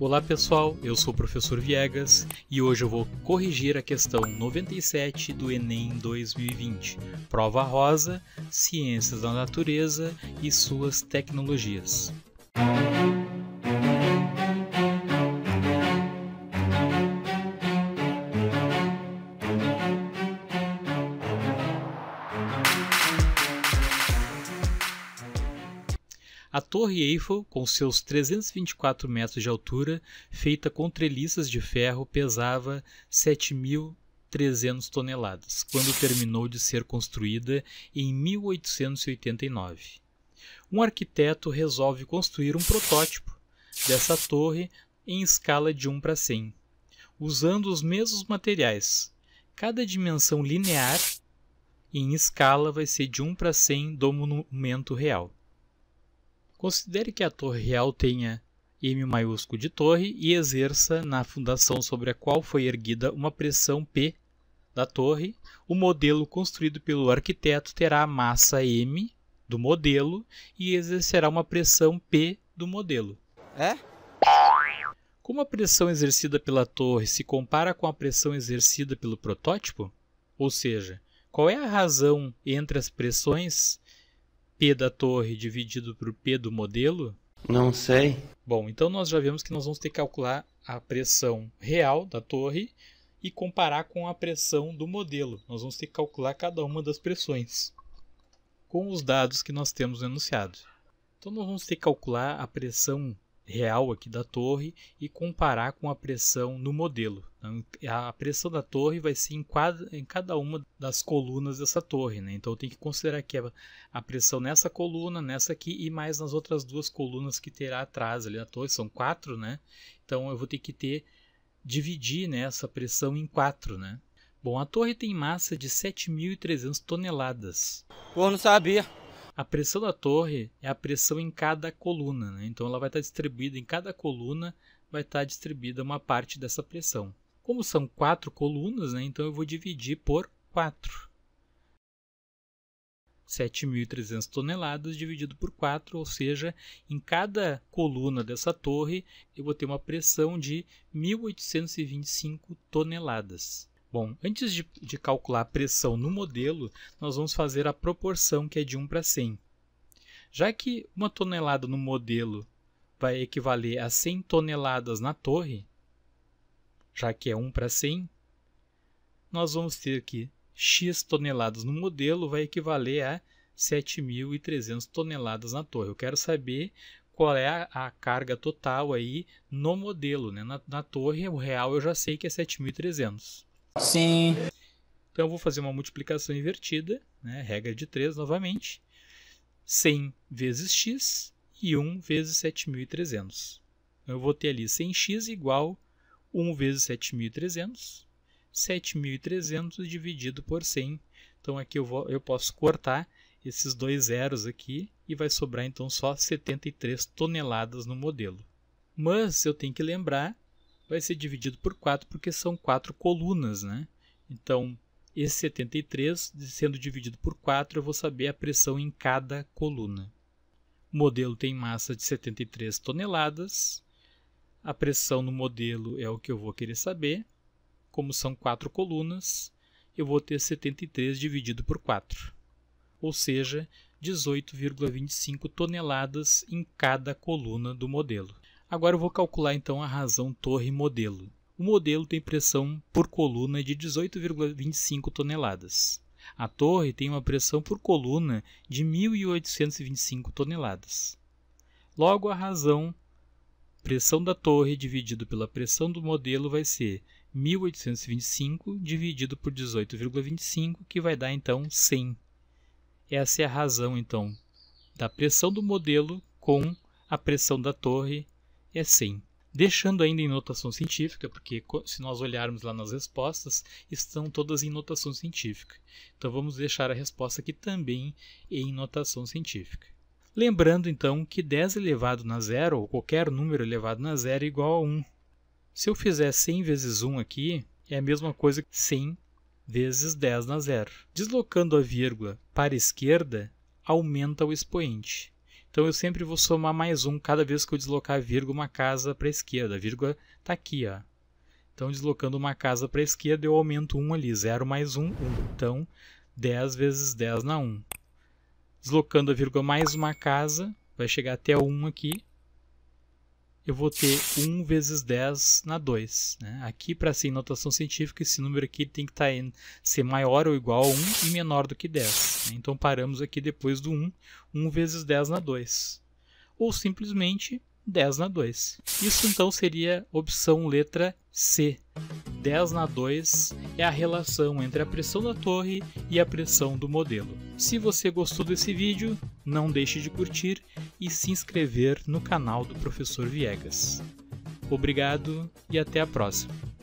Olá pessoal, eu sou o professor Viegas e hoje eu vou corrigir a questão 97 do Enem 2020, prova rosa, ciências da natureza e suas tecnologias. A Torre Eiffel, com seus 324 metros de altura, feita com treliças de ferro, pesava 7.300 toneladas quando terminou de ser construída em 1889. Um arquiteto resolve construir um protótipo dessa torre em escala de 1 para 100, usando os mesmos materiais. Cada dimensão linear em escala vai ser de 1 para 100 do monumento real. Considere que a torre real tenha M maiúsculo de torre e exerça na fundação sobre a qual foi erguida uma pressão P da torre. O modelo construído pelo arquiteto terá a massa M do modelo e exercerá uma pressão P do modelo. É? Como a pressão exercida pela torre se compara com a pressão exercida pelo protótipo? Ou seja, qual é a razão entre as pressões da torre dividido por P do modelo? Não sei. Bom, então nós já vimos que nós vamos ter que calcular a pressão real da torre e comparar com a pressão do modelo. Nós vamos ter que calcular cada uma das pressões com os dados que nós temos no enunciado. Então nós vamos ter que calcular a pressão real aqui da torre e comparar com a pressão no modelo. Então, a pressão da torre vai ser em, quadra, em cada uma das colunas dessa torre. Né? Então eu tenho que considerar que a pressão nessa coluna, nessa aqui e mais nas outras duas colunas que terá atrás ali na torre. São quatro, né? Então eu vou ter que ter dividir né, essa pressão em quatro, né? Bom, a torre tem massa de 7.300 toneladas. Pô, não sabia. A pressão da torre é a pressão em cada coluna, né? então ela vai estar distribuída em cada coluna, vai estar distribuída uma parte dessa pressão. Como são quatro colunas, né? então eu vou dividir por 4. 7.300 toneladas dividido por 4, ou seja, em cada coluna dessa torre eu vou ter uma pressão de 1.825 toneladas. Bom, antes de, de, calcular a pressão no modelo, nós vamos fazer a proporção que é de 1 para 100. Já que uma tonelada no modelo vai equivaler a 100 toneladas na torre, já que é 1 para 100, nós vamos ter que x toneladas no modelo vai equivaler a 7.300 toneladas na torre. Eu quero saber qual é a, a carga total aí no modelo. Né? Na, na torre, o real eu já sei que é 7.300. Sim. Então eu vou fazer uma multiplicação invertida, né? regra de 3 novamente. 100 vezes x e 1 vezes 7.300. Então, eu vou ter ali 100x igual 1 vezes 7.300. 7.300 dividido por 100. Então aqui eu, vou, eu posso cortar esses dois zeros aqui e vai sobrar então só 73 toneladas no modelo. Mas eu tenho que lembrar vai ser dividido por 4 porque são quatro colunas, né? Então, esse 73 sendo dividido por 4, eu vou saber a pressão em cada coluna. O modelo tem massa de 73 toneladas. A pressão no modelo é o que eu vou querer saber. Como são quatro colunas, eu vou ter 73 dividido por 4, ou seja, 18,25 toneladas em cada coluna do modelo. Agora eu vou calcular então a razão torre modelo. O modelo tem pressão por coluna de 18,25 toneladas. A torre tem uma pressão por coluna de 1.825 toneladas. Logo, a razão pressão da torre dividido pela pressão do modelo vai ser 1.825 dividido por 18,25, que vai dar então 100. Essa é a razão então da pressão do modelo com a pressão da torre é 100. Assim. Deixando ainda em notação científica, porque se nós olharmos lá nas respostas, estão todas em notação científica. Então vamos deixar a resposta aqui também em notação científica. Lembrando então que 10 elevado na zero, ou qualquer número elevado na zero, é igual a 1. Se eu fizer 100 vezes 1 aqui, é a mesma coisa que 100 vezes 10 na zero. Deslocando a vírgula para a esquerda, aumenta o expoente. Então eu sempre vou somar mais um cada vez que eu deslocar a vírgula uma casa para a esquerda. A vírgula está aqui. Ó. Então deslocando uma casa para a esquerda eu aumento 1 ali, 0 mais 1, 1. Então 10 vezes 10 na 1. Deslocando a vírgula mais uma casa, vai chegar até 1 aqui eu vou ter 1 vezes 10 na 2. Né? Aqui, para ser em notação científica, esse número aqui tem que tá em, ser maior ou igual a 1 e menor do que 10. Né? Então, paramos aqui depois do 1, 1 vezes 10 na 2. Ou simplesmente 10 na 2. Isso, então, seria opção letra C. 10 na 2 é a relação entre a pressão da torre e a pressão do modelo. Se você gostou desse vídeo, não deixe de curtir e se inscrever no canal do Professor Viegas. Obrigado e até a próxima!